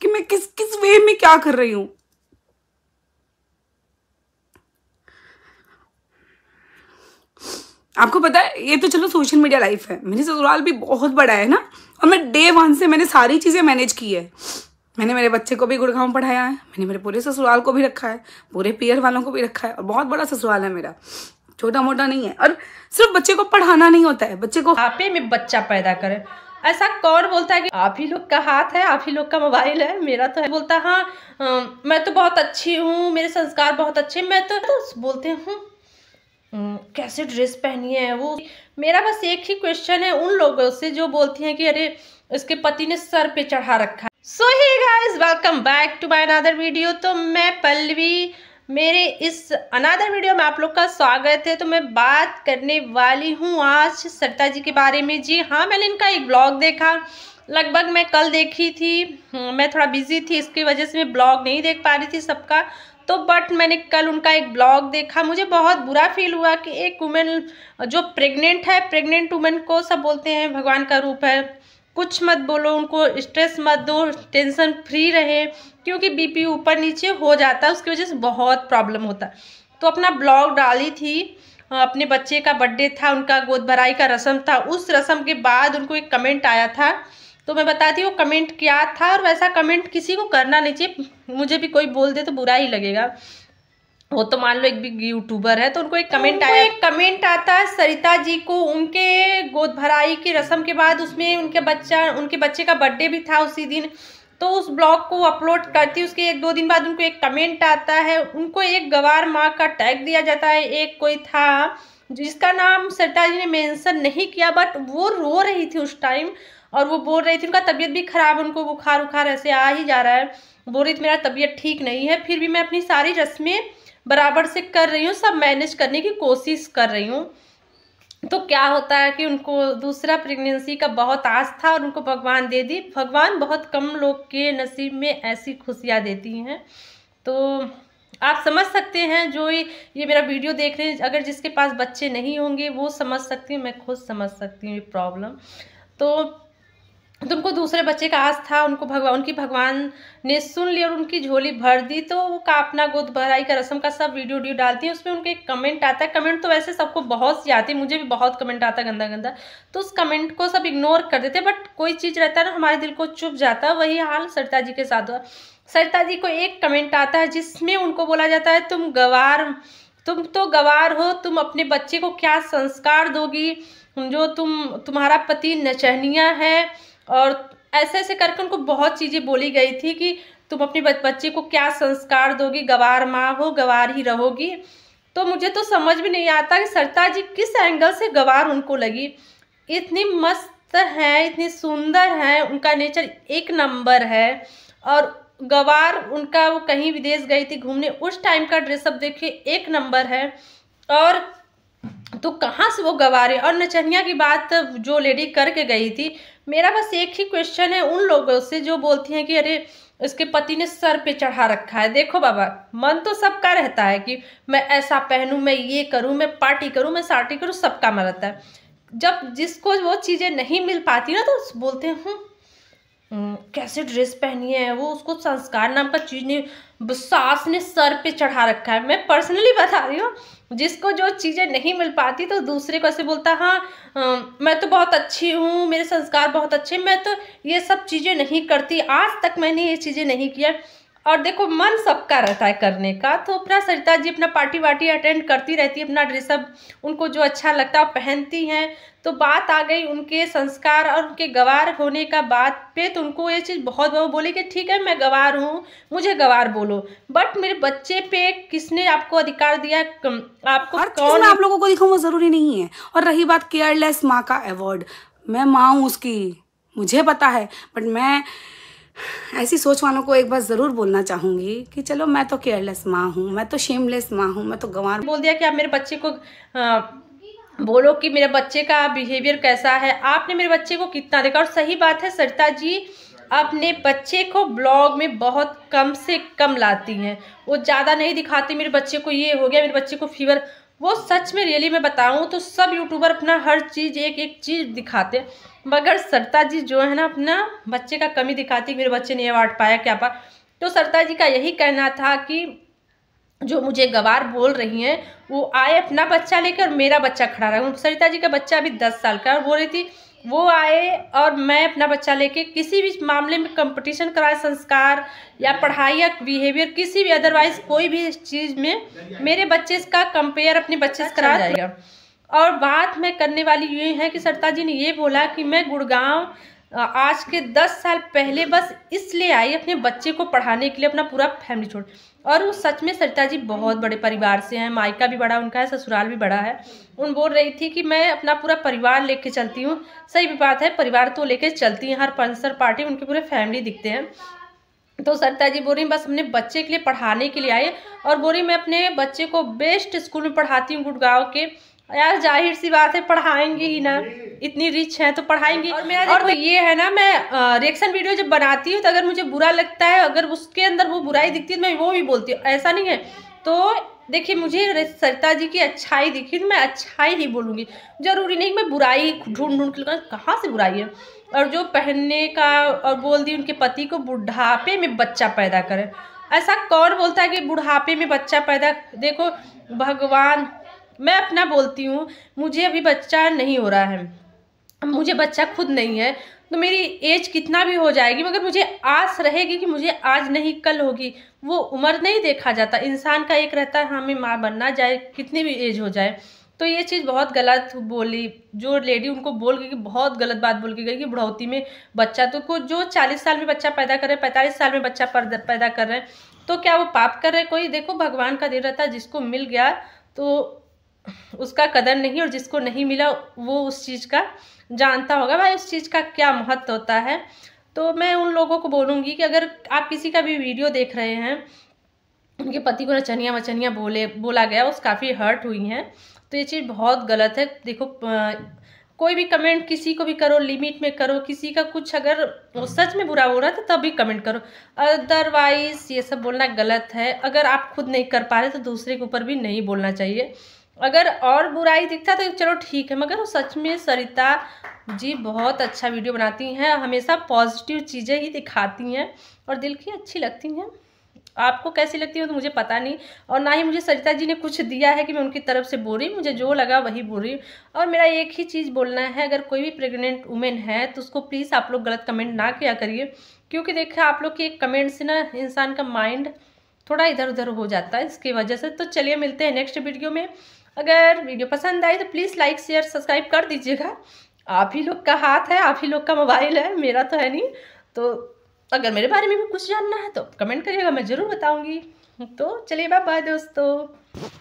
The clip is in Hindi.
कि मैं किस किस वे में क्या कर रही हूं आपको पता है ये तो चलो सोशल मीडिया लाइफ है मेरी ससुराल भी बहुत बड़ा है ना और मैं डे वन से मैंने सारी चीज़ें मैनेज की है मैंने मेरे बच्चे को भी गुड़गांव पढ़ाया है मैंने मेरे पूरे ससुराल को भी रखा है पूरे पियर वालों को भी रखा है और बहुत बड़ा ससुराल है मेरा छोटा मोटा नहीं है और सिर्फ बच्चे को पढ़ाना नहीं होता है बच्चे को आपे में बच्चा पैदा करे ऐसा कौन बोलता है कि आप ही लोग का हाथ है आप ही लोग का मोबाइल है मेरा तो है बोलता हाँ आ, मैं तो बहुत अच्छी हूँ मेरे संस्कार बहुत अच्छे मैं तो, तो बोलते हूँ हम्म, कैसे ड्रेस पहनी है वो मेरा बस एक ही क्वेश्चन है उन लोगों से जो बोलती हैं कि अरे इसके पति ने सर पे चढ़ा रखा so hi guys welcome back to my another video तो मैं पल्लवी मेरे इस अनादर वीडियो में आप लोग का स्वागत है तो मैं बात करने वाली हूँ आज सरता जी के बारे में जी हाँ मैंने इनका एक ब्लॉग देखा लगभग मैं कल देखी थी हम्म, मैं थोड़ा बिजी थी इसकी वजह से मैं ब्लॉग नहीं देख पा रही थी सबका तो बट मैंने कल उनका एक ब्लॉग देखा मुझे बहुत बुरा फील हुआ कि एक वुमेन जो प्रेग्नेंट है प्रेग्नेंट वुमेन को सब बोलते हैं भगवान का रूप है कुछ मत बोलो उनको स्ट्रेस मत दो टेंशन फ्री रहे क्योंकि बीपी ऊपर नीचे हो जाता है उसकी वजह से बहुत प्रॉब्लम होता तो अपना ब्लॉग डाली थी अपने बच्चे का बर्थडे था उनका गोद भराई का रसम था उस रस्म के बाद उनको एक कमेंट आया था तो मैं बताती हूँ कमेंट क्या था और वैसा कमेंट किसी को करना नहीं चाहिए मुझे भी कोई बोल दे तो बुरा ही लगेगा वो तो मान लो एक बिग यूट्यूबर है तो उनको एक कमेंट उनको आया एक कमेंट आता है सरिता जी को उनके गोद भराई की रस्म के बाद उसमें उनके बच्चा उनके बच्चे का बर्थडे भी था उसी दिन तो उस ब्लॉग को अपलोड करती उसके एक दो दिन बाद उनको एक कमेंट आता है उनको एक गवार माँ का टैग दिया जाता है एक कोई था जिसका नाम सरिता जी ने मैंसन नहीं किया बट वो रो रही थी उस टाइम और वो बोल रही थी उनका तबीयत भी ख़राब है उनको बुखार उखार ऐसे आ ही जा रहा है बोल रही थी मेरा तबीयत ठीक नहीं है फिर भी मैं अपनी सारी रस्में बराबर से कर रही हूँ सब मैनेज करने की कोशिश कर रही हूँ तो क्या होता है कि उनको दूसरा प्रेगनेंसी का बहुत आस था और उनको भगवान दे दी भगवान बहुत कम लोग के नसीब में ऐसी खुशियाँ देती हैं तो आप समझ सकते हैं जो ये मेरा वीडियो देख रहे हैं अगर जिसके पास बच्चे नहीं होंगे वो समझ सकती हूँ मैं खुद समझ सकती हूँ ये प्रॉब्लम तो तो तुमको दूसरे बच्चे का आस था उनको भगवान उनकी भगवान ने सुन ली और उनकी झोली भर दी तो वो का अपना गोद भराई का रस्म का सब वीडियो वीडियो डालती है उसमें उनके एक कमेंट आता है कमेंट तो वैसे सबको बहुत सी आती है मुझे भी बहुत कमेंट आता है गंदा गंदा तो उस कमेंट को सब इग्नोर कर देते बट कोई चीज़ रहता है ना हमारे दिल को चुप जाता है वही हाल सरिता जी के साथ हुआ सरिता जी को एक कमेंट आता है जिसमें उनको बोला जाता है तुम गवार तुम तो गवार हो तुम अपने बच्चे को क्या संस्कार दोगी जो तुम तुम्हारा पति नचहनिया है और ऐसे ऐसे करके उनको बहुत चीज़ें बोली गई थी कि तुम अपने बच्चे को क्या संस्कार दोगी गवार माँ हो गवार ही रहोगी तो मुझे तो समझ भी नहीं आता कि सरता जी किस एंगल से गवार उनको लगी इतनी मस्त हैं इतनी सुंदर हैं उनका नेचर एक नंबर है और गवार उनका वो कहीं विदेश गई थी घूमने उस टाइम का ड्रेसअप देखिए एक नंबर है और तो कहाँ से वो गवारे और नचनिया की बात जो लेडी करके गई थी मेरा बस एक ही क्वेश्चन है उन लोगों से जो बोलती हैं कि अरे उसके पति ने सर पे चढ़ा रखा है देखो बाबा मन तो सबका रहता है कि मैं ऐसा पहनूं मैं ये करूं मैं पार्टी करूं मैं सार्टी करूं सबका मन रहता है जब जिसको वो चीज़ें नहीं मिल पाती ना तो बोलते हैं हम्म, हम्म, कैसे ड्रेस पहनी है वो उसको संस्कार नाम का चीज़ ने सास ने सर पे चढ़ा रखा है मैं पर्सनली बता रही हूँ जिसको जो चीज़ें नहीं मिल पाती तो दूसरे को ऐसे बोलता हाँ मैं तो बहुत अच्छी हूँ मेरे संस्कार बहुत अच्छे मैं तो ये सब चीज़ें नहीं करती आज तक मैंने ये चीज़ें नहीं किया और देखो मन सबका रहता है करने का तो अपना सरिता जी अपना पार्टी वार्टी अटेंड करती रहती है अपना ड्रेसअप उनको जो अच्छा लगता है पहनती हैं तो बात आ गई उनके संस्कार और उनके गवार होने का बात पे तो उनको ये चीज़ बहुत बहुत बोले कि ठीक है मैं गवार हूँ मुझे गवार बोलो बट मेरे बच्चे पे किसने आपको अधिकार दिया आपको हर कौन आप लोगों को दिखाऊँ वो ज़रूरी नहीं है और रही बात केयरलेस माँ का अवॉर्ड मैं माँ हूँ उसकी मुझे पता है बट मैं ऐसी सोच वालों को एक बार ज़रूर बोलना चाहूँगी कि चलो मैं तो केयरलेस माँ हूँ मैं तो शेमलेस माँ हूँ मैं तो गंवार बोल दिया कि आप मेरे बच्चे को आ, बोलो कि मेरे बच्चे का बिहेवियर कैसा है आपने मेरे बच्चे को कितना देखा और सही बात है सरिता जी अपने बच्चे को ब्लॉग में बहुत कम से कम लाती हैं वो ज़्यादा नहीं दिखाती मेरे बच्चे को ये हो गया मेरे बच्चे को फीवर वो सच में रियली मैं बताऊँ तो सब यूट्यूबर अपना हर चीज़ एक एक चीज़ दिखाते हैं मगर सरता जी जो है ना अपना बच्चे का कमी दिखाती मेरे बच्चे ने अवार्ड पाया क्या पा तो सरता जी का यही कहना था कि जो मुझे गवार बोल रही हैं वो आए अपना बच्चा लेकर मेरा बच्चा खड़ा रहा सरिता जी का बच्चा अभी दस साल का बोल रही थी वो आए और मैं अपना बच्चा लेके किसी भी मामले में कंपटीशन कराए संस्कार या पढ़ाई या बिहेवियर किसी भी अदरवाइज कोई भी चीज़ में मेरे बच्चे का कंपेयर अपने बच्चे से अच्छा कराया जाएगा और बात मैं करने वाली ये है कि सरता जी ने ये बोला कि मैं गुड़गांव आज के दस साल पहले बस इसलिए आई अपने बच्चे को पढ़ाने के लिए अपना पूरा फैमिली छोड़ और वो सच में सरिता जी बहुत बड़े परिवार से हैं मायका भी बड़ा उनका है ससुराल भी बड़ा है उन बोल रही थी कि मैं अपना पूरा परिवार लेके चलती हूँ सही भी बात है परिवार तो लेके चलती हैं हर पंसर पार्टी उनके पूरे फैमिली दिखते हैं तो सरिता जी बोल रही बस अपने बच्चे के लिए पढ़ाने के लिए आए और बोल रही मैं अपने बच्चे को बेस्ट स्कूल में पढ़ाती हूँ गुड़गांव के यार जाहिर सी बात है पढ़ाएंगे ही ना इतनी रिच है तो पढ़ाएंगे और मेरा और तो ये है ना मैं रिएक्शन वीडियो जब बनाती हूँ तो अगर मुझे बुरा लगता है अगर उसके अंदर वो बुराई दिखती है तो मैं वो भी बोलती हूँ ऐसा नहीं है तो देखिए मुझे सरिता जी की अच्छाई दिखी तो मैं अच्छाई ही बोलूँगी ज़रूरी नहीं मैं बुराई ढूंढ ढूंढ के कहाँ से बुराई है और जो पहनने का और बोल दी उनके पति को बुढ़ापे में बच्चा पैदा करें ऐसा कौन बोलता है कि बुढ़ापे में बच्चा पैदा देखो भगवान मैं अपना बोलती हूँ मुझे अभी बच्चा नहीं हो रहा है मुझे बच्चा खुद नहीं है तो मेरी एज कितना भी हो जाएगी मगर मुझे आस रहेगी कि मुझे आज नहीं कल होगी वो उम्र नहीं देखा जाता इंसान का एक रहता है हमें हाँ, माँ बनना जाए कितनी भी एज हो जाए तो ये चीज़ बहुत गलत बोली जो लेडी उनको बोल गई कि बहुत गलत बात बोल के गई कि बढ़ौती में बच्चा तो को जो चालीस साल में बच्चा पैदा कर रहे हैं पैंतालीस साल में बच्चा पैदा कर रहे हैं तो क्या वो पाप कर रहे कोई देखो भगवान का दिन रहता जिसको मिल गया तो उसका कदर नहीं और जिसको नहीं मिला वो उस चीज़ का जानता होगा भाई उस चीज़ का क्या महत्व होता है तो मैं उन लोगों को बोलूँगी कि अगर आप किसी का भी वीडियो देख रहे हैं उनके पति को नचनिया मचनिया बोले बोला गया उस काफ़ी हर्ट हुई हैं तो ये चीज़ बहुत गलत है देखो कोई भी कमेंट किसी को भी करो लिमिट में करो किसी का कुछ अगर वो सच में बुरा हो रहा है तो तभी कमेंट करो अदरवाइज़ ये सब बोलना गलत है अगर आप खुद नहीं कर पा रहे तो दूसरे के ऊपर भी नहीं बोलना चाहिए अगर और बुराई दिखता तो चलो ठीक है मगर वो सच में सरिता जी बहुत अच्छा वीडियो बनाती हैं हमेशा पॉजिटिव चीज़ें ही दिखाती हैं और दिल की अच्छी लगती हैं आपको कैसी लगती है तो मुझे पता नहीं और ना ही मुझे सरिता जी ने कुछ दिया है कि मैं उनकी तरफ से बोल रही मुझे जो लगा वही बोल रही और मेरा एक ही चीज़ बोलना है अगर कोई भी प्रेग्नेंट वुमेन है तो उसको प्लीज़ आप लोग गलत कमेंट ना किया करिए क्योंकि देखिए आप लोग के एक कमेंट से ना इंसान का माइंड थोड़ा इधर उधर हो जाता है इसकी वजह से तो चलिए मिलते हैं नेक्स्ट वीडियो में अगर वीडियो पसंद आई तो प्लीज़ लाइक शेयर सब्सक्राइब कर दीजिएगा आप ही लोग का हाथ है आप ही लोग का मोबाइल है मेरा तो है नहीं तो अगर मेरे बारे में भी कुछ जानना है तो कमेंट करिएगा मैं ज़रूर बताऊँगी तो चलिए बाय बाय दोस्तों